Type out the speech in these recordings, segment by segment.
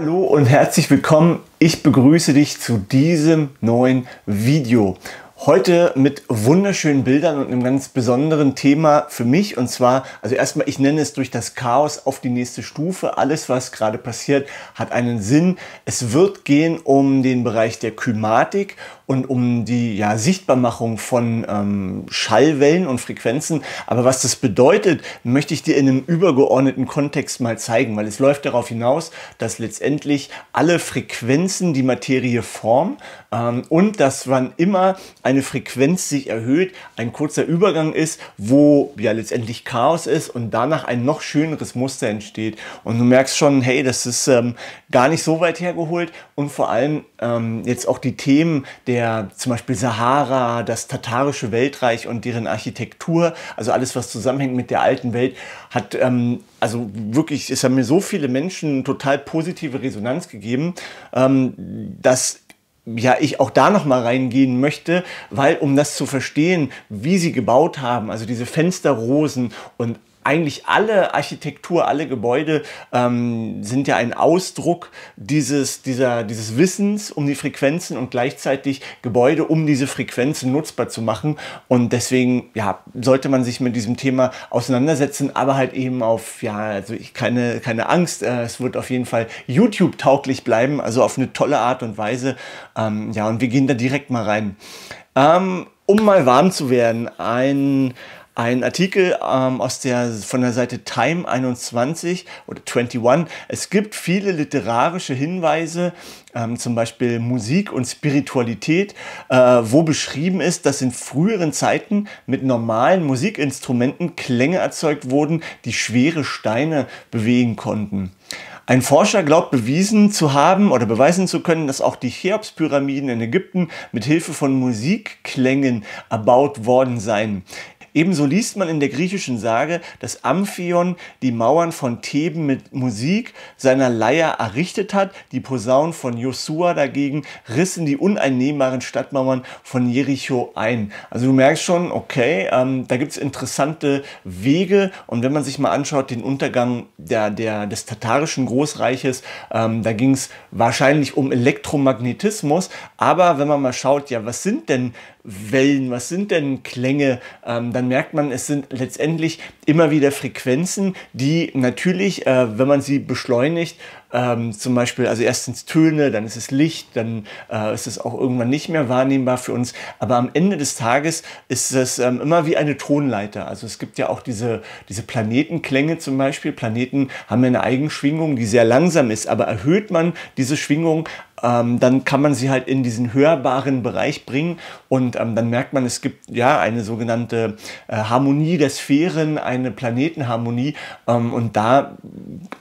Hallo und herzlich willkommen. Ich begrüße dich zu diesem neuen Video. Heute mit wunderschönen Bildern und einem ganz besonderen Thema für mich. Und zwar, also erstmal, ich nenne es durch das Chaos auf die nächste Stufe. Alles, was gerade passiert, hat einen Sinn. Es wird gehen um den Bereich der Kymatik und um die ja, Sichtbarmachung von ähm, Schallwellen und Frequenzen. Aber was das bedeutet, möchte ich dir in einem übergeordneten Kontext mal zeigen, weil es läuft darauf hinaus, dass letztendlich alle Frequenzen die Materie formen ähm, und dass wann immer ein eine Frequenz sich erhöht, ein kurzer Übergang ist, wo ja letztendlich Chaos ist und danach ein noch schöneres Muster entsteht. Und du merkst schon, hey, das ist ähm, gar nicht so weit hergeholt und vor allem ähm, jetzt auch die Themen der zum Beispiel Sahara, das tatarische Weltreich und deren Architektur, also alles, was zusammenhängt mit der alten Welt, hat ähm, also wirklich, es haben mir so viele Menschen total positive Resonanz gegeben, ähm, dass ja, ich auch da nochmal reingehen möchte, weil um das zu verstehen, wie sie gebaut haben, also diese Fensterrosen und eigentlich alle Architektur, alle Gebäude ähm, sind ja ein Ausdruck dieses, dieser, dieses Wissens um die Frequenzen und gleichzeitig Gebäude, um diese Frequenzen nutzbar zu machen. Und deswegen ja, sollte man sich mit diesem Thema auseinandersetzen, aber halt eben auf, ja, also ich, keine, keine Angst, äh, es wird auf jeden Fall YouTube-tauglich bleiben, also auf eine tolle Art und Weise. Ähm, ja, und wir gehen da direkt mal rein. Ähm, um mal warm zu werden, ein ein Artikel ähm, aus der, von der Seite Time 21 oder 21. Es gibt viele literarische Hinweise, ähm, zum Beispiel Musik und Spiritualität, äh, wo beschrieben ist, dass in früheren Zeiten mit normalen Musikinstrumenten Klänge erzeugt wurden, die schwere Steine bewegen konnten. Ein Forscher glaubt bewiesen zu haben oder beweisen zu können, dass auch die Cheops-Pyramiden in Ägypten mit Hilfe von Musikklängen erbaut worden seien. Ebenso liest man in der griechischen Sage, dass Amphion die Mauern von Theben mit Musik seiner Leier errichtet hat. Die Posaunen von Josua dagegen rissen die uneinnehmbaren Stadtmauern von Jericho ein. Also du merkst schon, okay, ähm, da gibt es interessante Wege. Und wenn man sich mal anschaut, den Untergang der, der, des tatarischen Großreiches, ähm, da ging es wahrscheinlich um Elektromagnetismus. Aber wenn man mal schaut, ja, was sind denn Wellen, was sind denn Klänge, ähm, dann merkt man, es sind letztendlich immer wieder Frequenzen, die natürlich, äh, wenn man sie beschleunigt, ähm, zum Beispiel, also erstens Töne, dann ist es Licht, dann äh, ist es auch irgendwann nicht mehr wahrnehmbar für uns. Aber am Ende des Tages ist es ähm, immer wie eine Tonleiter. Also es gibt ja auch diese, diese Planetenklänge zum Beispiel. Planeten haben ja eine Eigenschwingung, die sehr langsam ist, aber erhöht man diese Schwingung, ähm, dann kann man sie halt in diesen hörbaren Bereich bringen und ähm, dann merkt man, es gibt ja eine sogenannte äh, Harmonie der Sphären, eine Planetenharmonie ähm, und da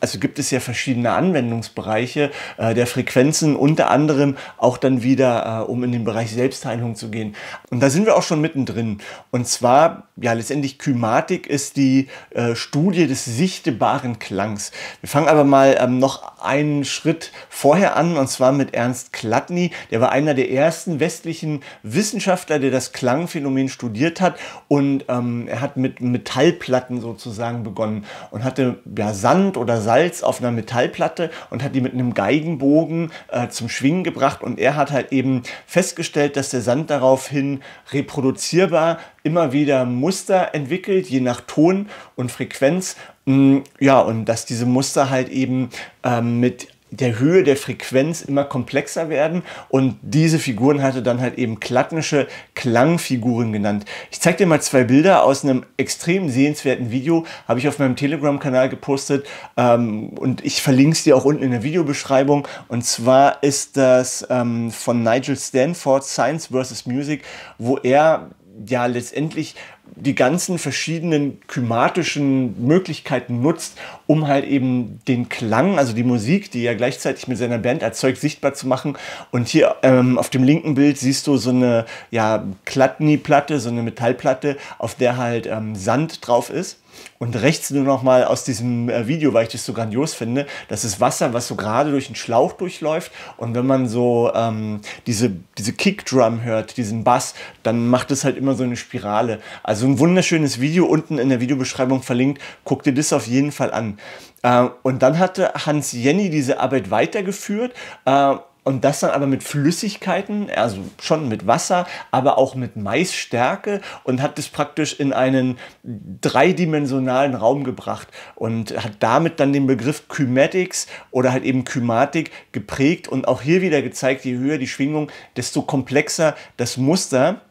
also gibt es ja verschiedene Anwendungsbereiche äh, der Frequenzen, unter anderem auch dann wieder, äh, um in den Bereich Selbstheilung zu gehen. Und da sind wir auch schon mittendrin und zwar ja letztendlich Kymatik ist die äh, Studie des sichtbaren Klangs. Wir fangen aber mal ähm, noch einen Schritt vorher an und zwar mit mit Ernst Klatny. Der war einer der ersten westlichen Wissenschaftler, der das Klangphänomen studiert hat. Und ähm, er hat mit Metallplatten sozusagen begonnen und hatte ja, Sand oder Salz auf einer Metallplatte und hat die mit einem Geigenbogen äh, zum Schwingen gebracht. Und er hat halt eben festgestellt, dass der Sand daraufhin reproduzierbar immer wieder Muster entwickelt, je nach Ton und Frequenz. Mm, ja, und dass diese Muster halt eben ähm, mit der Höhe der Frequenz immer komplexer werden und diese Figuren hatte dann halt eben klattnische Klangfiguren genannt. Ich zeige dir mal zwei Bilder aus einem extrem sehenswerten Video, habe ich auf meinem Telegram-Kanal gepostet ähm, und ich verlinke es dir auch unten in der Videobeschreibung und zwar ist das ähm, von Nigel Stanford Science vs. Music, wo er ja letztendlich die ganzen verschiedenen kymatischen Möglichkeiten nutzt, um halt eben den Klang, also die Musik, die er gleichzeitig mit seiner Band erzeugt, sichtbar zu machen. Und hier ähm, auf dem linken Bild siehst du so eine ja, Klatni-Platte, so eine Metallplatte, auf der halt ähm, Sand drauf ist. Und rechts nur noch mal aus diesem äh, Video, weil ich das so grandios finde, das ist Wasser, was so gerade durch einen Schlauch durchläuft. Und wenn man so ähm, diese, diese Kickdrum hört, diesen Bass, dann macht es halt immer so eine Spirale. Also also ein wunderschönes Video unten in der Videobeschreibung verlinkt. Guck dir das auf jeden Fall an. Äh, und dann hatte Hans Jenny diese Arbeit weitergeführt. Äh, und das dann aber mit Flüssigkeiten, also schon mit Wasser, aber auch mit Maisstärke und hat das praktisch in einen dreidimensionalen Raum gebracht und hat damit dann den Begriff Kymatics oder halt eben Kymatik geprägt und auch hier wieder gezeigt, je höher die Schwingung, desto komplexer das Muster.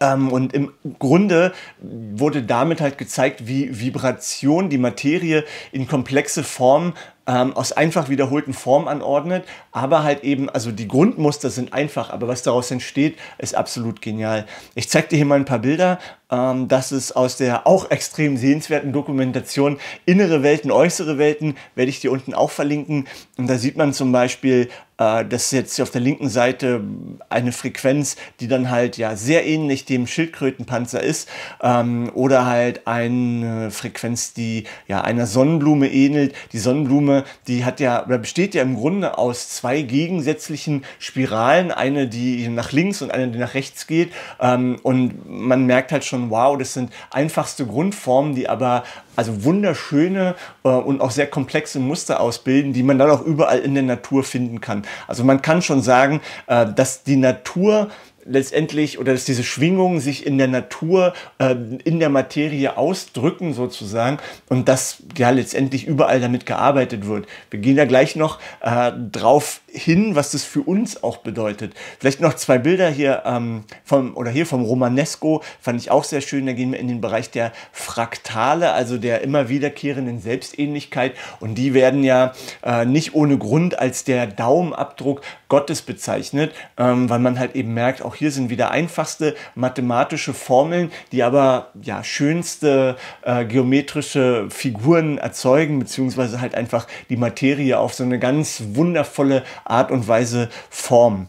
Ähm, und im Grunde wurde damit halt gezeigt, wie Vibration die Materie in komplexe Formen ähm, aus einfach wiederholten Formen anordnet, aber halt eben, also die Grundmuster sind einfach, aber was daraus entsteht, ist absolut genial. Ich zeige dir hier mal ein paar Bilder. Ähm, das ist aus der auch extrem sehenswerten Dokumentation Innere Welten, äußere Welten, werde ich dir unten auch verlinken. Und da sieht man zum Beispiel, äh, das ist jetzt hier auf der linken Seite eine Frequenz, die dann halt ja sehr ähnlich dem Schildkrötenpanzer ist ähm, oder halt eine Frequenz, die ja einer Sonnenblume ähnelt. Die Sonnenblume die hat ja oder besteht ja im Grunde aus zwei gegensätzlichen Spiralen, eine, die nach links und eine, die nach rechts geht. Ähm, und man merkt halt schon, wow, das sind einfachste Grundformen, die aber also wunderschöne äh, und auch sehr komplexe Muster ausbilden, die man dann auch überall in der Natur finden kann. Also man kann schon sagen, äh, dass die Natur letztendlich oder dass diese Schwingungen sich in der Natur, äh, in der Materie ausdrücken sozusagen und dass ja letztendlich überall damit gearbeitet wird. Wir gehen da gleich noch äh, drauf hin, was das für uns auch bedeutet. Vielleicht noch zwei Bilder hier ähm, vom oder hier vom Romanesco fand ich auch sehr schön. Da gehen wir in den Bereich der Fraktale, also der immer wiederkehrenden Selbstähnlichkeit und die werden ja äh, nicht ohne Grund als der Daumenabdruck Gottes bezeichnet, ähm, weil man halt eben merkt, auch auch hier sind wieder einfachste mathematische Formeln, die aber ja schönste äh, geometrische Figuren erzeugen, beziehungsweise halt einfach die Materie auf so eine ganz wundervolle Art und Weise formen.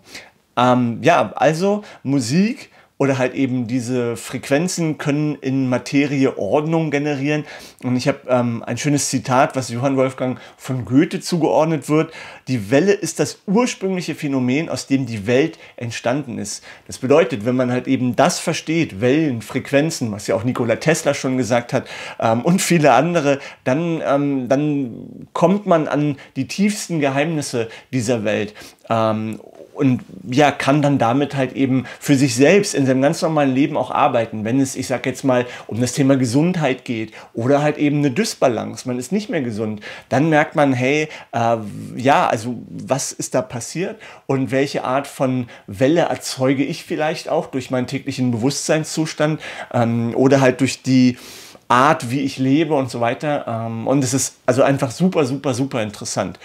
Ähm, ja, also Musik oder halt eben diese Frequenzen können in Materie Ordnung generieren. Und ich habe ähm, ein schönes Zitat, was Johann Wolfgang von Goethe zugeordnet wird. Die Welle ist das ursprüngliche Phänomen, aus dem die Welt entstanden ist. Das bedeutet, wenn man halt eben das versteht, Wellen, Frequenzen, was ja auch Nikola Tesla schon gesagt hat ähm, und viele andere, dann, ähm, dann kommt man an die tiefsten Geheimnisse dieser Welt. Ähm, und ja, kann dann damit halt eben für sich selbst in seinem ganz normalen Leben auch arbeiten, wenn es, ich sag jetzt mal, um das Thema Gesundheit geht oder halt eben eine Dysbalance, man ist nicht mehr gesund, dann merkt man, hey, äh, ja, also was ist da passiert und welche Art von Welle erzeuge ich vielleicht auch durch meinen täglichen Bewusstseinszustand ähm, oder halt durch die Art, wie ich lebe und so weiter. Ähm, und es ist also einfach super, super, super interessant.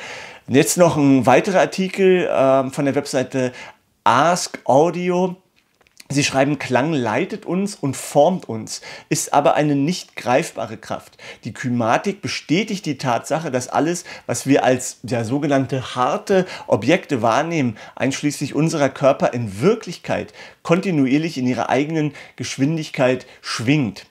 Und jetzt noch ein weiterer Artikel äh, von der Webseite Ask Audio. Sie schreiben, Klang leitet uns und formt uns, ist aber eine nicht greifbare Kraft. Die Kymatik bestätigt die Tatsache, dass alles, was wir als ja, sogenannte harte Objekte wahrnehmen, einschließlich unserer Körper in Wirklichkeit kontinuierlich in ihrer eigenen Geschwindigkeit schwingt.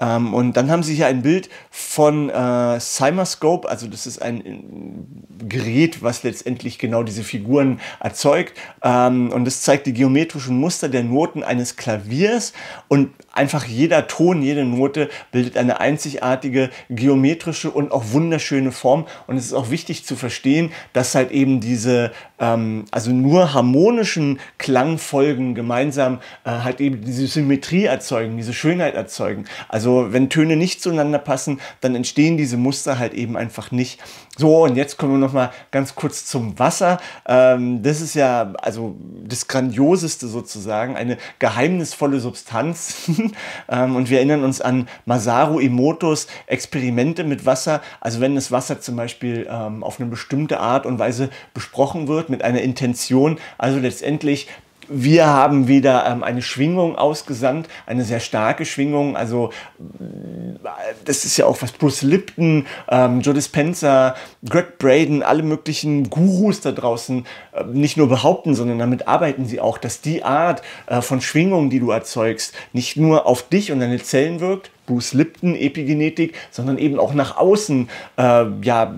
Ähm, und dann haben sie hier ein Bild von äh, Cymascope, also das ist ein äh, Gerät, was letztendlich genau diese Figuren erzeugt. Ähm, und das zeigt die geometrischen Muster der Noten eines Klaviers und einfach jeder Ton, jede Note bildet eine einzigartige geometrische und auch wunderschöne Form. Und es ist auch wichtig zu verstehen, dass halt eben diese, ähm, also nur harmonischen Klangfolgen gemeinsam äh, halt eben diese Symmetrie erzeugen, diese Schönheit erzeugen. Also wenn Töne nicht zueinander passen, dann entstehen diese Muster halt eben einfach nicht. So, und jetzt kommen wir nochmal ganz kurz zum Wasser. Ähm, das ist ja also das Grandioseste sozusagen, eine geheimnisvolle Substanz, erfunden. Ähm, und wir erinnern uns an Masaru Emotos Experimente mit Wasser. Also wenn das Wasser zum Beispiel ähm, auf eine bestimmte Art und Weise besprochen wird mit einer Intention, also letztendlich wir haben wieder ähm, eine Schwingung ausgesandt, eine sehr starke Schwingung. Also äh, das ist ja auch was Bruce Lipton, ähm, Joe Dispenza, Greg Braden, alle möglichen Gurus da draußen äh, nicht nur behaupten, sondern damit arbeiten sie auch, dass die Art äh, von Schwingung, die du erzeugst, nicht nur auf dich und deine Zellen wirkt, Bruce Lipton Epigenetik, sondern eben auch nach außen äh, ja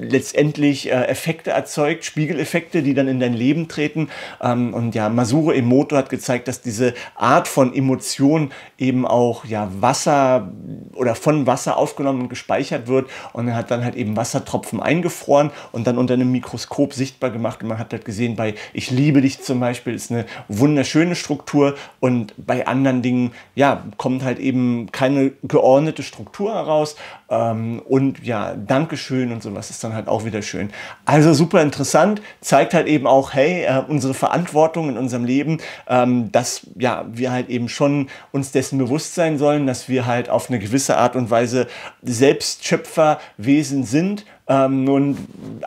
letztendlich äh, Effekte erzeugt, Spiegeleffekte, die dann in dein Leben treten. Ähm, und ja, Masuro Emoto hat gezeigt, dass diese Art von Emotion eben auch ja Wasser oder von Wasser aufgenommen und gespeichert wird und er hat dann halt eben Wassertropfen eingefroren und dann unter einem Mikroskop sichtbar gemacht und man hat halt gesehen, bei Ich liebe dich zum Beispiel ist eine wunderschöne Struktur und bei anderen Dingen ja kommt halt eben keine eine geordnete Struktur heraus. Ähm, und ja, Dankeschön und sowas ist dann halt auch wieder schön. Also super interessant, zeigt halt eben auch, hey, äh, unsere Verantwortung in unserem Leben, ähm, dass ja, wir halt eben schon uns dessen bewusst sein sollen, dass wir halt auf eine gewisse Art und Weise Selbstschöpferwesen sind ähm, und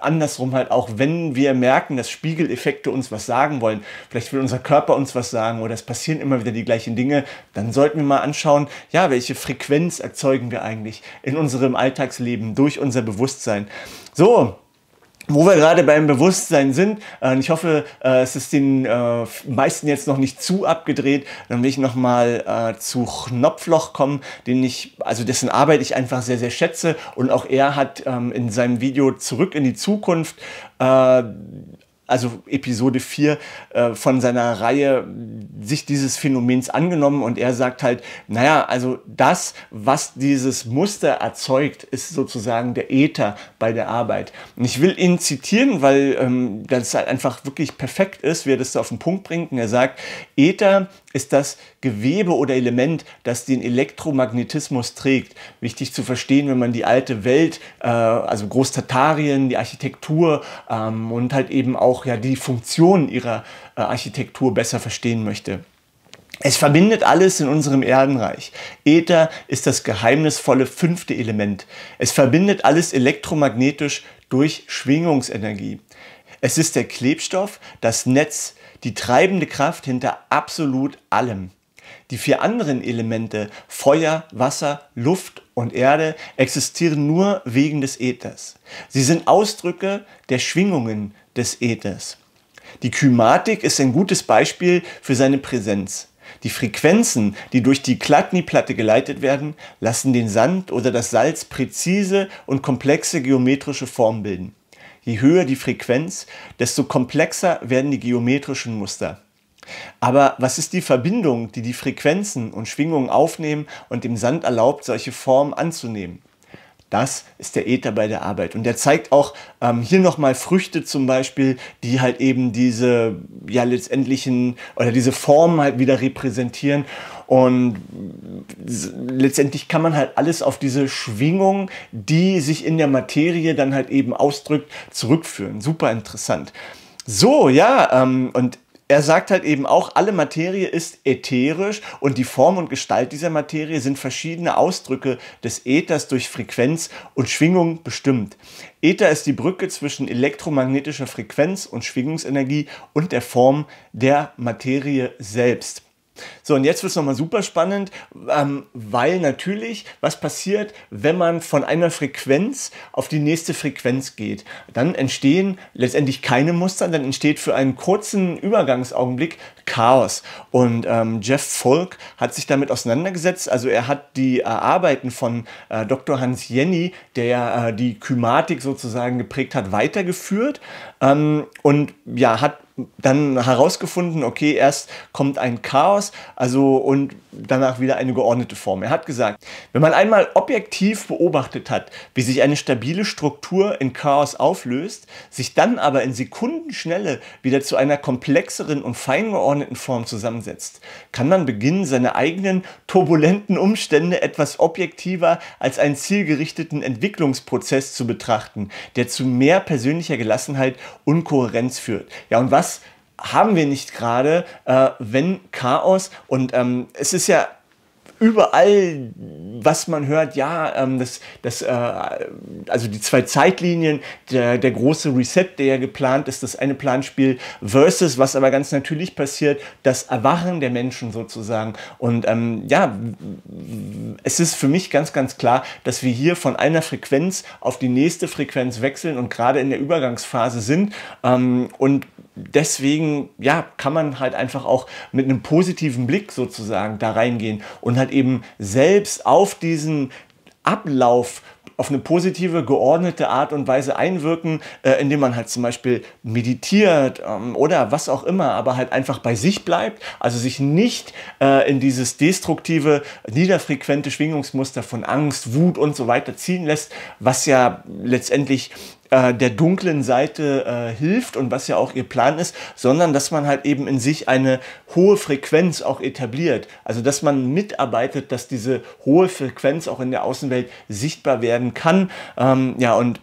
andersrum halt auch, wenn wir merken, dass Spiegeleffekte uns was sagen wollen, vielleicht will unser Körper uns was sagen oder es passieren immer wieder die gleichen Dinge, dann sollten wir mal anschauen, ja, welche Frequenz erzeugen wir eigentlich in unserem Alltagsleben durch unser Bewusstsein. So, wo wir gerade beim Bewusstsein sind, äh, ich hoffe, äh, es ist den äh, meisten jetzt noch nicht zu abgedreht, dann will ich nochmal zu Knopfloch kommen, den ich, also dessen Arbeit ich einfach sehr, sehr schätze. Und auch er hat ähm, in seinem Video Zurück in die Zukunft also Episode 4 äh, von seiner Reihe sich dieses Phänomens angenommen und er sagt halt, naja, also das, was dieses Muster erzeugt, ist sozusagen der Äther bei der Arbeit. Und ich will ihn zitieren, weil ähm, das halt einfach wirklich perfekt ist, wie er das so auf den Punkt bringt. Und er sagt, Äther ist das Gewebe oder Element, das den Elektromagnetismus trägt. Wichtig zu verstehen, wenn man die alte Welt, äh, also Großtatarien, die Architektur ähm, und halt eben auch auch ja die Funktion ihrer äh, Architektur besser verstehen möchte. Es verbindet alles in unserem Erdenreich. Äther ist das geheimnisvolle fünfte Element. Es verbindet alles elektromagnetisch durch Schwingungsenergie. Es ist der Klebstoff, das Netz, die treibende Kraft hinter absolut allem. Die vier anderen Elemente Feuer, Wasser, Luft und Erde existieren nur wegen des Äthers. Sie sind Ausdrücke der Schwingungen des Äthers. Die Kymatik ist ein gutes Beispiel für seine Präsenz. Die Frequenzen, die durch die Klatni-Platte geleitet werden, lassen den Sand oder das Salz präzise und komplexe geometrische Formen bilden. Je höher die Frequenz, desto komplexer werden die geometrischen Muster. Aber was ist die Verbindung, die die Frequenzen und Schwingungen aufnehmen und dem Sand erlaubt, solche Formen anzunehmen? Das ist der Äther bei der Arbeit. Und der zeigt auch ähm, hier nochmal Früchte zum Beispiel, die halt eben diese ja letztendlichen oder diese Formen halt wieder repräsentieren. Und letztendlich kann man halt alles auf diese Schwingung, die sich in der Materie dann halt eben ausdrückt, zurückführen. Super interessant. So, ja, ähm, und er sagt halt eben auch, alle Materie ist ätherisch und die Form und Gestalt dieser Materie sind verschiedene Ausdrücke des Äthers durch Frequenz und Schwingung bestimmt. Äther ist die Brücke zwischen elektromagnetischer Frequenz und Schwingungsenergie und der Form der Materie selbst. So, und jetzt wird es nochmal super spannend, ähm, weil natürlich, was passiert, wenn man von einer Frequenz auf die nächste Frequenz geht? Dann entstehen letztendlich keine Muster, dann entsteht für einen kurzen Übergangsaugenblick Chaos. Und ähm, Jeff Volk hat sich damit auseinandergesetzt. Also er hat die äh, Arbeiten von äh, Dr. Hans Jenny, der äh, die Kymatik sozusagen geprägt hat, weitergeführt ähm, und ja, hat dann herausgefunden, okay, erst kommt ein Chaos, also und danach wieder eine geordnete Form. Er hat gesagt, wenn man einmal objektiv beobachtet hat, wie sich eine stabile Struktur in Chaos auflöst, sich dann aber in Sekundenschnelle wieder zu einer komplexeren und feingeordneten Coordinatenform zusammensetzt, kann man beginnen, seine eigenen turbulenten Umstände etwas objektiver als einen zielgerichteten Entwicklungsprozess zu betrachten, der zu mehr persönlicher Gelassenheit und Kohärenz führt. Ja, und was haben wir nicht gerade, äh, wenn Chaos und ähm, es ist ja überall, was man hört, ja, ähm, das, das, äh, also die zwei Zeitlinien, der, der große Reset, der ja geplant ist, das eine Planspiel versus, was aber ganz natürlich passiert, das Erwachen der Menschen sozusagen. Und ähm, ja, es ist für mich ganz, ganz klar, dass wir hier von einer Frequenz auf die nächste Frequenz wechseln und gerade in der Übergangsphase sind. Ähm, und deswegen, ja, kann man halt einfach auch mit einem positiven Blick sozusagen da reingehen und halt eben selbst auf diesen Ablauf auf eine positive, geordnete Art und Weise einwirken, äh, indem man halt zum Beispiel meditiert ähm, oder was auch immer, aber halt einfach bei sich bleibt, also sich nicht äh, in dieses destruktive, niederfrequente Schwingungsmuster von Angst, Wut und so weiter ziehen lässt, was ja letztendlich äh, der dunklen Seite äh, hilft und was ja auch ihr Plan ist, sondern dass man halt eben in sich eine hohe Frequenz auch etabliert. Also dass man mitarbeitet, dass diese hohe Frequenz auch in der Außenwelt sichtbar werden kann. Ähm, ja, und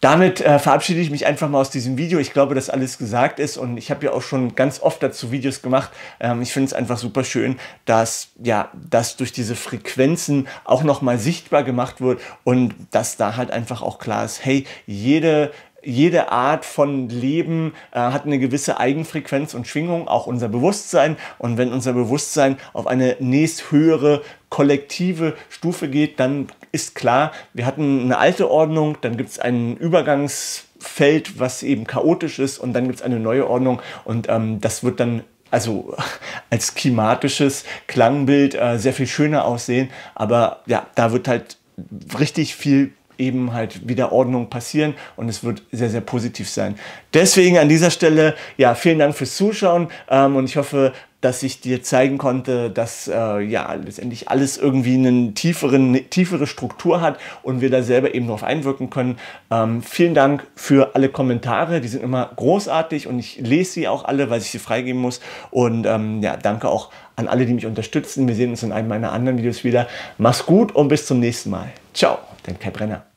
damit äh, verabschiede ich mich einfach mal aus diesem Video. Ich glaube, dass alles gesagt ist und ich habe ja auch schon ganz oft dazu Videos gemacht. Ähm, ich finde es einfach super schön, dass ja, dass durch diese Frequenzen auch nochmal sichtbar gemacht wird und dass da halt einfach auch klar ist, hey, jede jede Art von Leben äh, hat eine gewisse Eigenfrequenz und Schwingung, auch unser Bewusstsein. Und wenn unser Bewusstsein auf eine nächsthöhere kollektive Stufe geht, dann ist klar, wir hatten eine alte Ordnung, dann gibt es einen Übergangsfeld, was eben chaotisch ist, und dann gibt es eine neue Ordnung und ähm, das wird dann also als klimatisches Klangbild äh, sehr viel schöner aussehen, aber ja, da wird halt richtig viel eben halt wieder Ordnung passieren und es wird sehr, sehr positiv sein. Deswegen an dieser Stelle, ja, vielen Dank fürs Zuschauen ähm, und ich hoffe, dass ich dir zeigen konnte, dass äh, ja letztendlich alles irgendwie einen tieferen, eine tiefere Struktur hat und wir da selber eben darauf einwirken können. Ähm, vielen Dank für alle Kommentare, die sind immer großartig und ich lese sie auch alle, weil ich sie freigeben muss. Und ähm, ja, danke auch an alle, die mich unterstützen. Wir sehen uns in einem meiner anderen Videos wieder. Mach's gut und bis zum nächsten Mal. Ciao, dein Kai Brenner.